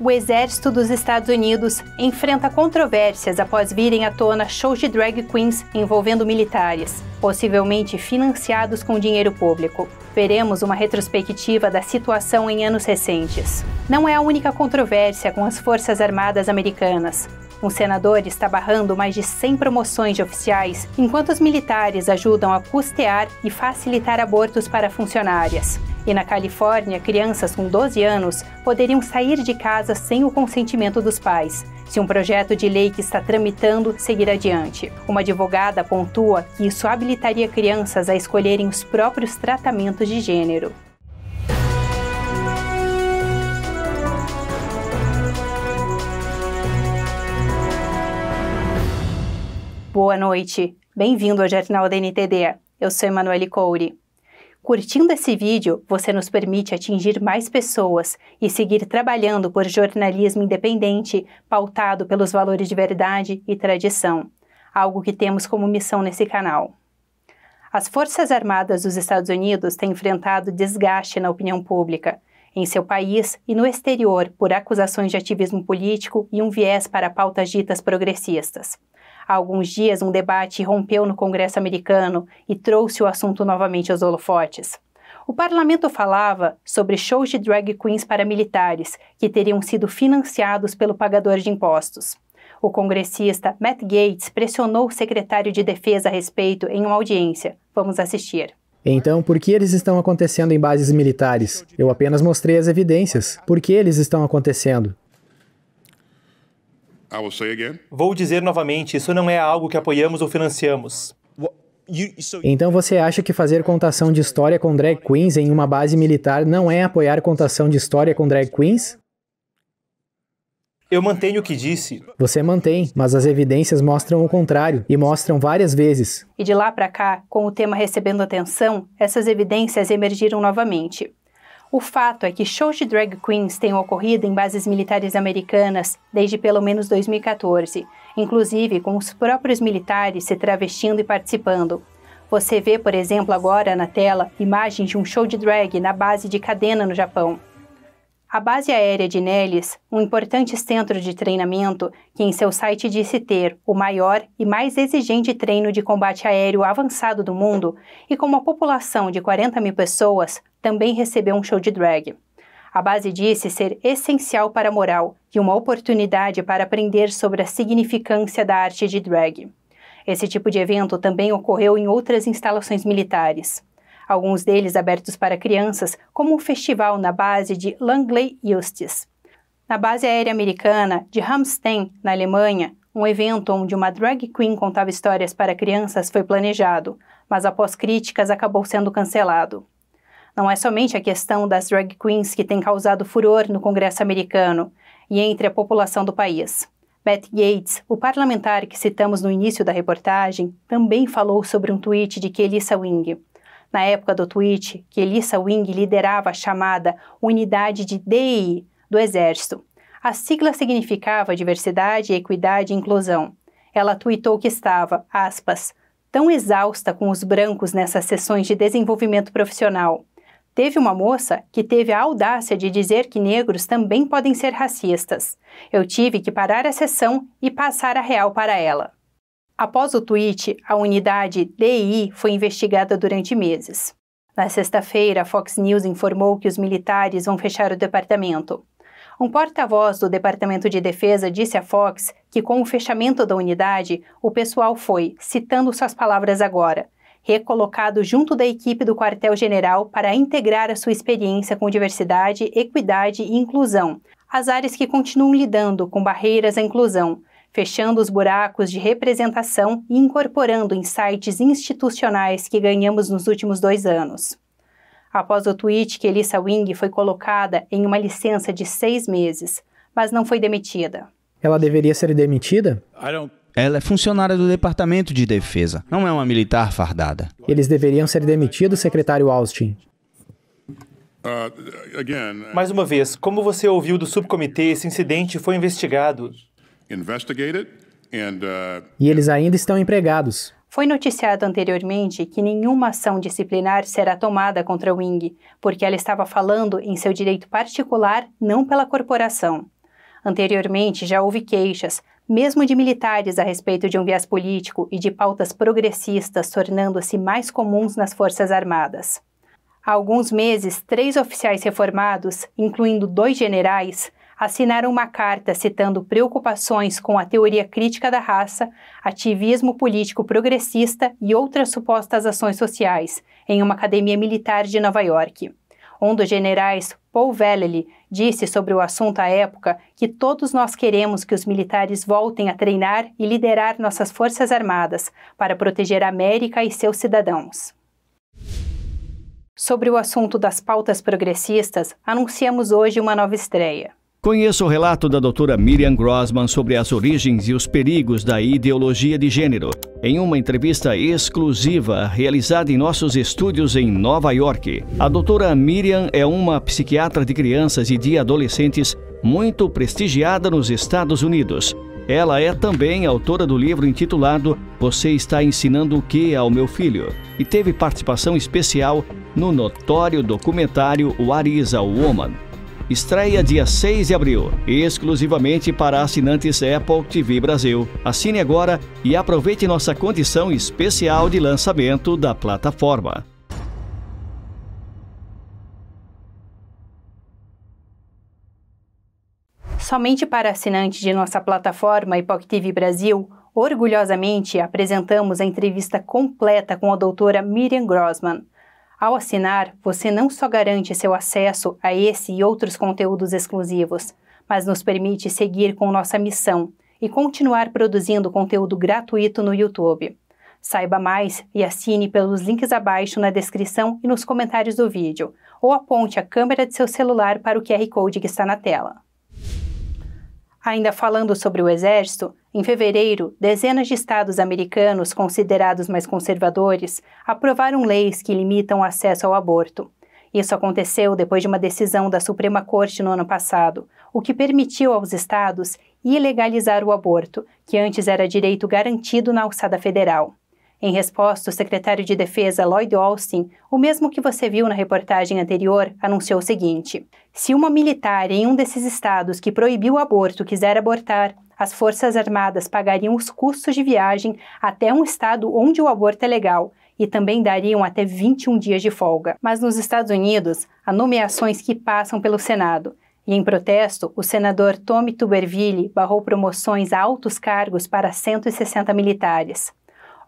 o exército dos Estados Unidos enfrenta controvérsias após virem à tona shows de drag queens envolvendo militares, possivelmente financiados com dinheiro público. Veremos uma retrospectiva da situação em anos recentes. Não é a única controvérsia com as Forças Armadas Americanas. Um senador está barrando mais de 100 promoções de oficiais, enquanto os militares ajudam a custear e facilitar abortos para funcionárias. E na Califórnia, crianças com 12 anos poderiam sair de casa sem o consentimento dos pais, se um projeto de lei que está tramitando seguir adiante. Uma advogada pontua que isso habilitaria crianças a escolherem os próprios tratamentos de gênero. Boa noite, bem-vindo ao Jornal da NTD. Eu sou Emanuele Couri. Curtindo esse vídeo, você nos permite atingir mais pessoas e seguir trabalhando por jornalismo independente, pautado pelos valores de verdade e tradição, algo que temos como missão nesse canal. As Forças Armadas dos Estados Unidos têm enfrentado desgaste na opinião pública, em seu país e no exterior, por acusações de ativismo político e um viés para pautas ditas progressistas há alguns dias um debate rompeu no Congresso americano e trouxe o assunto novamente aos holofotes. O parlamento falava sobre shows de drag queens paramilitares que teriam sido financiados pelo pagador de impostos. O congressista Matt Gates pressionou o secretário de Defesa a respeito em uma audiência. Vamos assistir. Então, por que eles estão acontecendo em bases militares? Eu apenas mostrei as evidências. Por que eles estão acontecendo? Vou dizer novamente, isso não é algo que apoiamos ou financiamos. Então você acha que fazer contação de história com drag queens em uma base militar não é apoiar contação de história com drag queens? Eu mantenho o que disse. Você mantém, mas as evidências mostram o contrário e mostram várias vezes. E de lá para cá, com o tema recebendo atenção, essas evidências emergiram novamente. O fato é que shows de drag queens têm ocorrido em bases militares americanas desde pelo menos 2014, inclusive com os próprios militares se travestindo e participando. Você vê, por exemplo, agora na tela imagens de um show de drag na base de Cadena, no Japão. A base aérea de Nellis, um importante centro de treinamento que em seu site disse ter o maior e mais exigente treino de combate aéreo avançado do mundo e com uma população de 40 mil pessoas, também recebeu um show de drag. A base disse ser essencial para a moral e uma oportunidade para aprender sobre a significância da arte de drag. Esse tipo de evento também ocorreu em outras instalações militares alguns deles abertos para crianças, como um festival na base de Langley Eustis. Na base aérea americana de Ramstein, na Alemanha, um evento onde uma drag queen contava histórias para crianças foi planejado, mas após críticas acabou sendo cancelado. Não é somente a questão das drag queens que tem causado furor no Congresso americano e entre a população do país. Matt Gates, o parlamentar que citamos no início da reportagem, também falou sobre um tweet de Kelissa Wing na época do tweet que Elissa Wing liderava a chamada Unidade de DI do Exército. A sigla significava diversidade, equidade e inclusão. Ela tweetou que estava, aspas, tão exausta com os brancos nessas sessões de desenvolvimento profissional. Teve uma moça que teve a audácia de dizer que negros também podem ser racistas. Eu tive que parar a sessão e passar a real para ela. Após o tweet, a unidade DI foi investigada durante meses. Na sexta-feira, a Fox News informou que os militares vão fechar o departamento. Um porta-voz do Departamento de Defesa disse à Fox que, com o fechamento da unidade, o pessoal foi, citando suas palavras agora, recolocado junto da equipe do quartel-general para integrar a sua experiência com diversidade, equidade e inclusão, as áreas que continuam lidando com barreiras à inclusão, fechando os buracos de representação e incorporando insights institucionais que ganhamos nos últimos dois anos. Após o tweet que Elissa Wing foi colocada em uma licença de seis meses, mas não foi demitida. Ela deveria ser demitida? Ela é funcionária do Departamento de Defesa, não é uma militar fardada. Eles deveriam ser demitidos, secretário Austin. Uh, Mais uma vez, como você ouviu do subcomitê, esse incidente foi investigado. Uh, e eles ainda estão empregados. Foi noticiado anteriormente que nenhuma ação disciplinar será tomada contra Wing, porque ela estava falando em seu direito particular, não pela corporação. Anteriormente já houve queixas, mesmo de militares, a respeito de um viés político e de pautas progressistas tornando-se mais comuns nas Forças Armadas. Há alguns meses, três oficiais reformados, incluindo dois generais, assinaram uma carta citando preocupações com a teoria crítica da raça, ativismo político progressista e outras supostas ações sociais, em uma academia militar de Nova York. Um dos generais, Paul Vallely, disse sobre o assunto à época que todos nós queremos que os militares voltem a treinar e liderar nossas Forças Armadas para proteger a América e seus cidadãos. Sobre o assunto das pautas progressistas, anunciamos hoje uma nova estreia. Conheça o relato da doutora Miriam Grossman sobre as origens e os perigos da ideologia de gênero, em uma entrevista exclusiva realizada em nossos estúdios em Nova York. A doutora Miriam é uma psiquiatra de crianças e de adolescentes muito prestigiada nos Estados Unidos. Ela é também autora do livro intitulado Você está ensinando o que ao meu filho? e teve participação especial no notório documentário What is a Woman? Estreia dia 6 de abril, exclusivamente para assinantes Apple TV Brasil. Assine agora e aproveite nossa condição especial de lançamento da plataforma. Somente para assinantes de nossa plataforma Epoch TV Brasil, orgulhosamente apresentamos a entrevista completa com a doutora Miriam Grossman. Ao assinar, você não só garante seu acesso a esse e outros conteúdos exclusivos, mas nos permite seguir com nossa missão e continuar produzindo conteúdo gratuito no YouTube. Saiba mais e assine pelos links abaixo na descrição e nos comentários do vídeo, ou aponte a câmera de seu celular para o QR Code que está na tela. Ainda falando sobre o Exército, em fevereiro, dezenas de estados americanos considerados mais conservadores aprovaram leis que limitam o acesso ao aborto. Isso aconteceu depois de uma decisão da Suprema Corte no ano passado, o que permitiu aos estados ilegalizar o aborto, que antes era direito garantido na alçada federal. Em resposta, o secretário de Defesa Lloyd Austin, o mesmo que você viu na reportagem anterior, anunciou o seguinte: se uma militar em um desses estados que proibiu o aborto quiser abortar, as Forças Armadas pagariam os custos de viagem até um estado onde o aborto é legal e também dariam até 21 dias de folga. Mas nos Estados Unidos, há nomeações que passam pelo Senado. E em protesto, o senador Tommy Tuberville barrou promoções a altos cargos para 160 militares.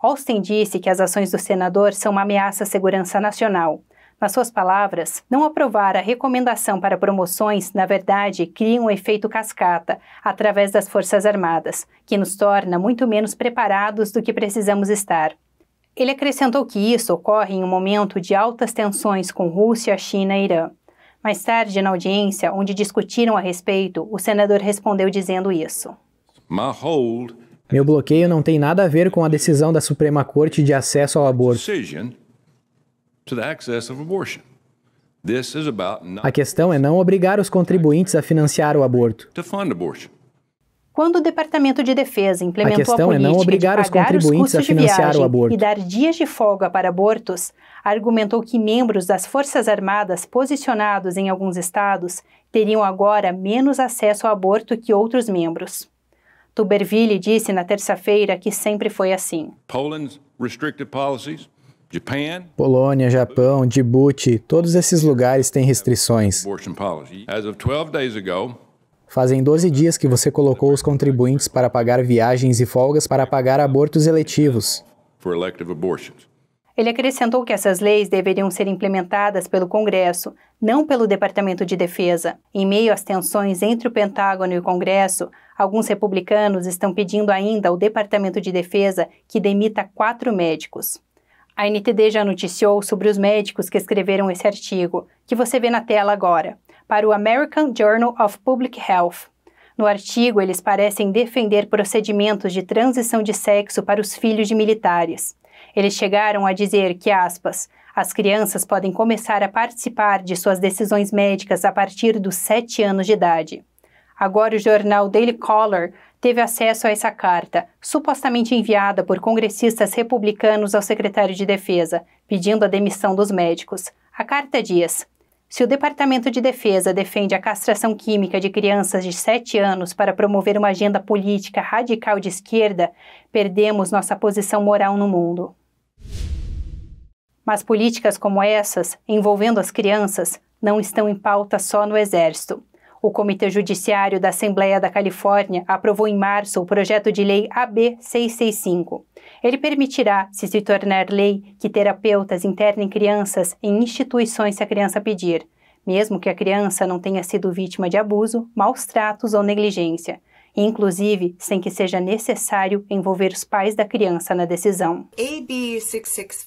Austin disse que as ações do senador são uma ameaça à segurança nacional nas suas palavras, não aprovar a recomendação para promoções, na verdade, cria um efeito cascata através das Forças Armadas, que nos torna muito menos preparados do que precisamos estar. Ele acrescentou que isso ocorre em um momento de altas tensões com Rússia, China e Irã. Mais tarde, na audiência, onde discutiram a respeito, o senador respondeu dizendo isso. Meu bloqueio não tem nada a ver com a decisão da Suprema Corte de acesso ao aborto. A questão é não obrigar os contribuintes a financiar o aborto. Quando o Departamento de Defesa implementou a, a política é não obrigar de pagar os, os custos a financiar de viagem o aborto. e dar dias de folga para abortos, argumentou que membros das Forças Armadas posicionados em alguns estados teriam agora menos acesso ao aborto que outros membros. Tuberville disse na terça-feira que sempre foi assim. Poland's restrictive policies Polônia, Japão, Djibouti, todos esses lugares têm restrições. Fazem 12 dias que você colocou os contribuintes para pagar viagens e folgas para pagar abortos eletivos. Ele acrescentou que essas leis deveriam ser implementadas pelo Congresso, não pelo Departamento de Defesa. Em meio às tensões entre o Pentágono e o Congresso, alguns republicanos estão pedindo ainda ao Departamento de Defesa que demita quatro médicos. A NTD já noticiou sobre os médicos que escreveram esse artigo, que você vê na tela agora, para o American Journal of Public Health. No artigo, eles parecem defender procedimentos de transição de sexo para os filhos de militares. Eles chegaram a dizer que, aspas, as crianças podem começar a participar de suas decisões médicas a partir dos sete anos de idade. Agora, o jornal Daily Caller teve acesso a essa carta, supostamente enviada por congressistas republicanos ao secretário de Defesa, pedindo a demissão dos médicos. A carta diz: se o Departamento de Defesa defende a castração química de crianças de 7 anos para promover uma agenda política radical de esquerda, perdemos nossa posição moral no mundo. Mas políticas como essas, envolvendo as crianças, não estão em pauta só no Exército. O Comitê Judiciário da Assembleia da Califórnia aprovou em março o projeto de lei AB 665. Ele permitirá, se se tornar lei, que terapeutas internem crianças em instituições se a criança pedir, mesmo que a criança não tenha sido vítima de abuso, maus tratos ou negligência inclusive sem que seja necessário envolver os pais da criança na decisão.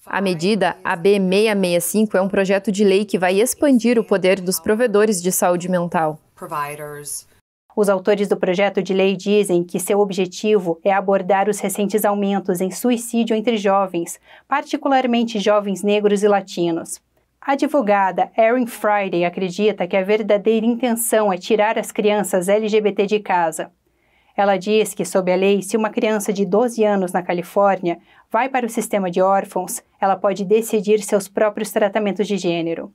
A medida AB 665 é um projeto de lei que vai expandir o poder dos provedores de saúde mental providers. Os autores do projeto de lei dizem que seu objetivo é abordar os recentes aumentos em suicídio entre jovens, particularmente jovens negros e latinos. A advogada Erin Friday acredita que a verdadeira intenção é tirar as crianças LGBT de casa. Ela diz que, sob a lei, se uma criança de 12 anos na Califórnia vai para o sistema de órfãos, ela pode decidir seus próprios tratamentos de gênero.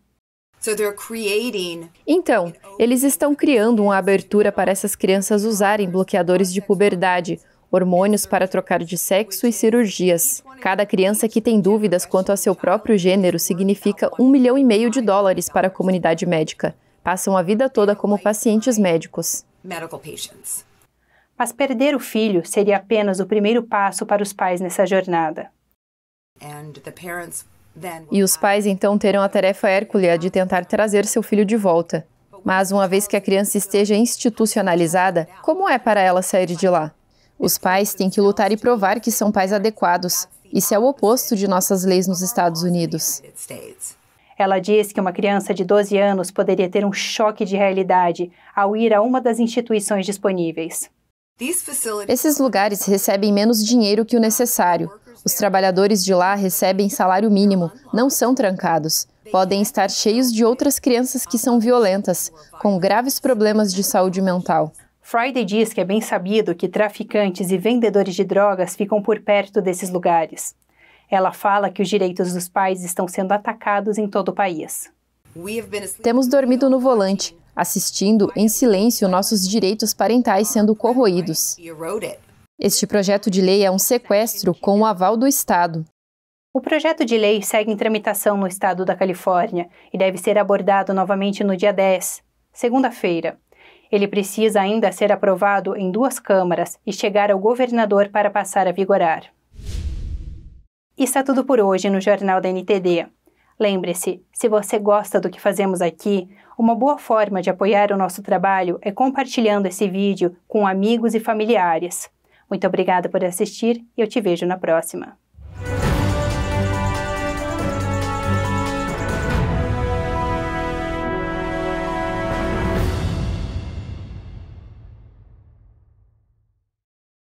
Então, eles estão criando uma abertura para essas crianças usarem bloqueadores de puberdade, hormônios para trocar de sexo e cirurgias. Cada criança que tem dúvidas quanto a seu próprio gênero significa um milhão e meio de dólares para a comunidade médica. Passam a vida toda como pacientes médicos. Mas perder o filho seria apenas o primeiro passo para os pais nessa jornada. E os pais então terão a tarefa hérculea de tentar trazer seu filho de volta. Mas uma vez que a criança esteja institucionalizada, como é para ela sair de lá? Os pais têm que lutar e provar que são pais adequados. Isso é o oposto de nossas leis nos Estados Unidos. Ela diz que uma criança de 12 anos poderia ter um choque de realidade ao ir a uma das instituições disponíveis. Esses lugares recebem menos dinheiro que o necessário. Os trabalhadores de lá recebem salário mínimo, não são trancados. Podem estar cheios de outras crianças que são violentas, com graves problemas de saúde mental. Friday diz que é bem sabido que traficantes e vendedores de drogas ficam por perto desses lugares. Ela fala que os direitos dos pais estão sendo atacados em todo o país. Temos dormido no volante, assistindo em silêncio nossos direitos parentais sendo corroídos. Este projeto de lei é um sequestro com o aval do Estado. O projeto de lei segue em tramitação no estado da Califórnia e deve ser abordado novamente no dia 10, segunda-feira. Ele precisa ainda ser aprovado em duas câmaras e chegar ao governador para passar a vigorar. Está é tudo por hoje no Jornal da NTD. Lembre-se, se você gosta do que fazemos aqui, uma boa forma de apoiar o nosso trabalho é compartilhando esse vídeo com amigos e familiares. Muito obrigada por assistir e eu te vejo na próxima.